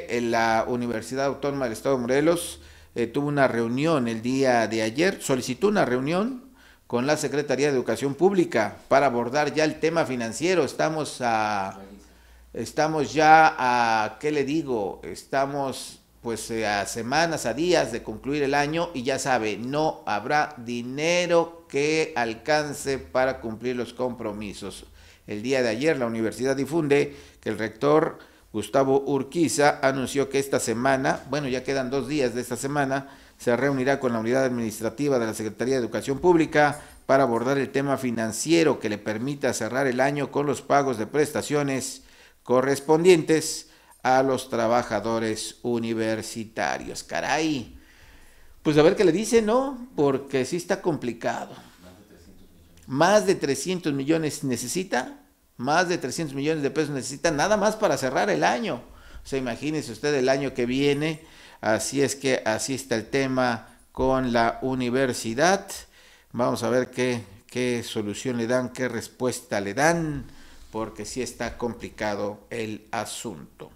en la Universidad Autónoma del Estado de Morelos eh, tuvo una reunión el día de ayer, solicitó una reunión con la Secretaría de Educación Pública para abordar ya el tema financiero. Estamos a... Estamos ya a, ¿qué le digo? Estamos pues eh, a semanas, a días de concluir el año y ya sabe, no habrá dinero que alcance para cumplir los compromisos. El día de ayer la universidad difunde que el rector Gustavo Urquiza anunció que esta semana, bueno, ya quedan dos días de esta semana, se reunirá con la unidad administrativa de la Secretaría de Educación Pública para abordar el tema financiero que le permita cerrar el año con los pagos de prestaciones correspondientes a los trabajadores universitarios. Caray, pues a ver qué le dice, ¿no? Porque sí está complicado. Más de 300 millones, millones necesita más de 300 millones de pesos necesitan nada más para cerrar el año. O sea, imagínese usted el año que viene. Así es que así está el tema con la universidad. Vamos a ver qué, qué solución le dan, qué respuesta le dan, porque sí está complicado el asunto.